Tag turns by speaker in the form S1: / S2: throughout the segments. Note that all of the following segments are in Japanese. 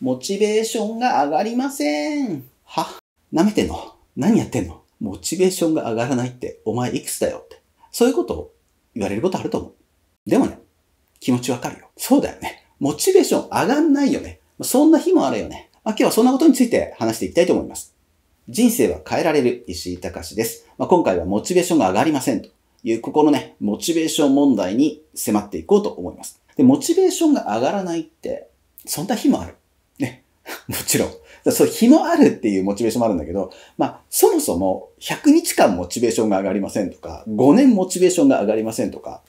S1: モチベーションが上がりません。は舐めてんの何やってんのモチベーションが上がらないって、お前いくつだよって。そういうことを言われることあると思う。でもね、気持ちわかるよ。そうだよね。モチベーション上がんないよね。そんな日もあるよね。まあ、今日はそんなことについて話していきたいと思います。人生は変えられる石井隆です。まあ、今回はモチベーションが上がりませんという、ここのね、モチベーション問題に迫っていこうと思います。で、モチベーションが上がらないって、そんな日もある。もちろん。そう、日もあるっていうモチベーションもあるんだけど、まあ、そもそも100日間モチベーションが上がりませんとか、5年モチベーションが上がりませんとか、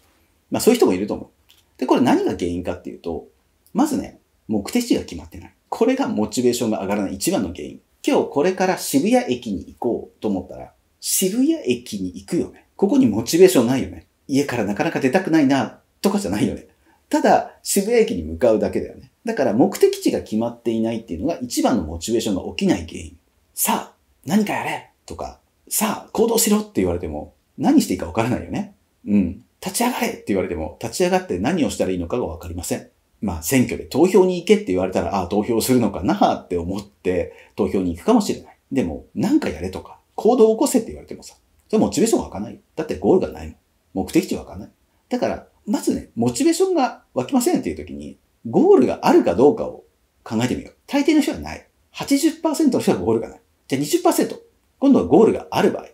S1: まあそういう人もいると思う。で、これ何が原因かっていうと、まずね、目的地が決まってない。これがモチベーションが上がらない一番の原因。今日これから渋谷駅に行こうと思ったら、渋谷駅に行くよね。ここにモチベーションないよね。家からなかなか出たくないな、とかじゃないよね。ただ、渋谷駅に向かうだけだよね。だから目的地が決まっていないっていうのが一番のモチベーションが起きない原因。さあ、何かやれとか、さあ、行動しろって言われても、何していいかわからないよね。うん。立ち上がれって言われても、立ち上がって何をしたらいいのかがわかりません。まあ、選挙で投票に行けって言われたら、ああ、投票するのかなって思って投票に行くかもしれない。でも、何かやれとか、行動を起こせって言われてもさ、それモチベーションわかない。だってゴールがないもん。目的地わかない。だから、まずね、モチベーションが湧きませんっていう時に、ゴールがあるかどうかを考えてみよう。大抵の人はない。80%の人はゴールがない。じゃあ20%。今度はゴールがある場合。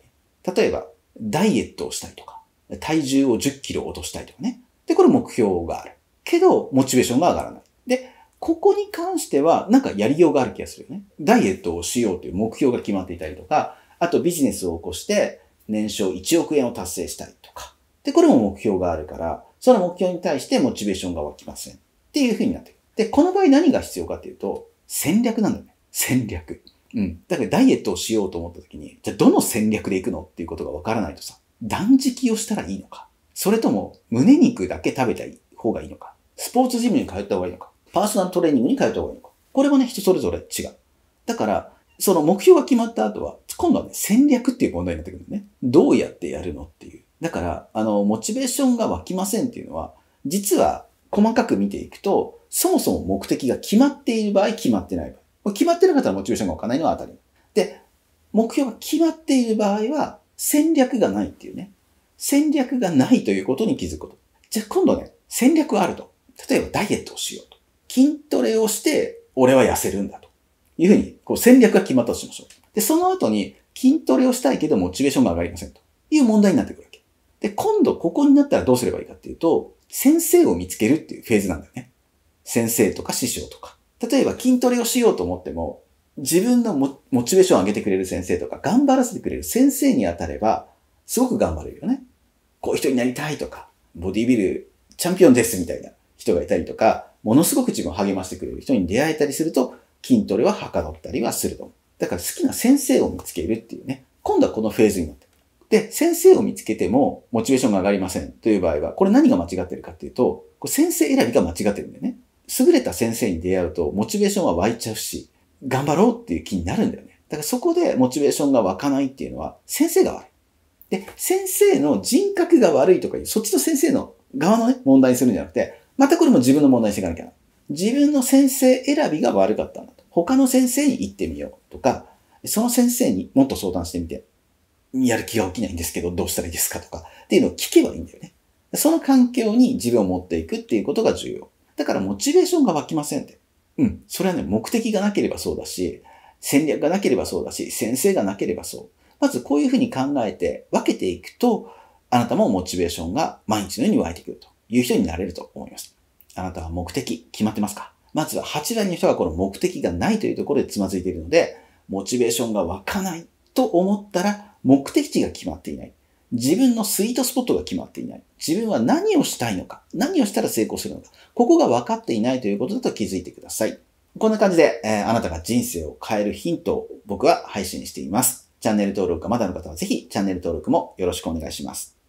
S1: 例えば、ダイエットをしたいとか、体重を10キロ落としたいとかね。で、これ目標がある。けど、モチベーションが上がらない。で、ここに関しては、なんかやりようがある気がするよね。ダイエットをしようという目標が決まっていたりとか、あとビジネスを起こして、年商1億円を達成したいとか。で、これも目標があるから、その目標に対してモチベーションが湧きません。っていう風になってくる。で、この場合何が必要かっていうと、戦略なんだよね。戦略。うん。だからダイエットをしようと思った時に、じゃあどの戦略でいくのっていうことがわからないとさ、断食をしたらいいのか。それとも、胸肉だけ食べた方がいいのか。スポーツジムに通った方がいいのか。パーソナルトレーニングに通った方がいいのか。これもね、人それぞれ違う。だから、その目標が決まった後は、今度はね、戦略っていう問題になってくるんだね。どうやってやるのっていう。だから、あの、モチベーションが湧きませんっていうのは、実は細かく見ていくと、そもそも目的が決まっている場合、決まってない場合。これ決まってなかったらモチベーションが湧かないのは当たり前。で、目標が決まっている場合は、戦略がないっていうね。戦略がないということに気づくこと。じゃあ今度ね、戦略はあると。例えばダイエットをしようと。筋トレをして、俺は痩せるんだと。いうふうに、こう戦略が決まったとしましょう。で、その後に筋トレをしたいけどモチベーションが上がりませんという問題になってくる。で、今度ここになったらどうすればいいかっていうと、先生を見つけるっていうフェーズなんだよね。先生とか師匠とか。例えば筋トレをしようと思っても、自分のモチベーションを上げてくれる先生とか、頑張らせてくれる先生に当たれば、すごく頑張れるよね。こういう人になりたいとか、ボディビルチャンピオンですみたいな人がいたりとか、ものすごく自分を励ましてくれる人に出会えたりすると、筋トレははかどったりはすると。だから好きな先生を見つけるっていうね、今度はこのフェーズになってで、先生を見つけてもモチベーションが上がりませんという場合は、これ何が間違ってるかっていうと、これ先生選びが間違ってるんだよね。優れた先生に出会うとモチベーションは湧いちゃうし、頑張ろうっていう気になるんだよね。だからそこでモチベーションが湧かないっていうのは先生が悪い。で、先生の人格が悪いとかいう、そっちの先生の側のね、問題にするんじゃなくて、またこれも自分の問題にしていかなきゃな。自分の先生選びが悪かったんだと。他の先生に行ってみようとか、その先生にもっと相談してみてやる気が起きないんですけど、どうしたらいいですかとか、っていうのを聞けばいいんだよね。その環境に自分を持っていくっていうことが重要。だからモチベーションが湧きませんって。うん。それはね、目的がなければそうだし、戦略がなければそうだし、先生がなければそう。まずこういうふうに考えて分けていくと、あなたもモチベーションが毎日のように湧いてくるという人になれると思います。あなたは目的決まってますかまずは8割の人がこの目的がないというところでつまずいているので、モチベーションが湧かないと思ったら、目的地が決まっていない。自分のスイートスポットが決まっていない。自分は何をしたいのか。何をしたら成功するのか。ここが分かっていないということだと気づいてください。こんな感じで、えー、あなたが人生を変えるヒントを僕は配信しています。チャンネル登録がまだの方はぜひチャンネル登録もよろしくお願いします。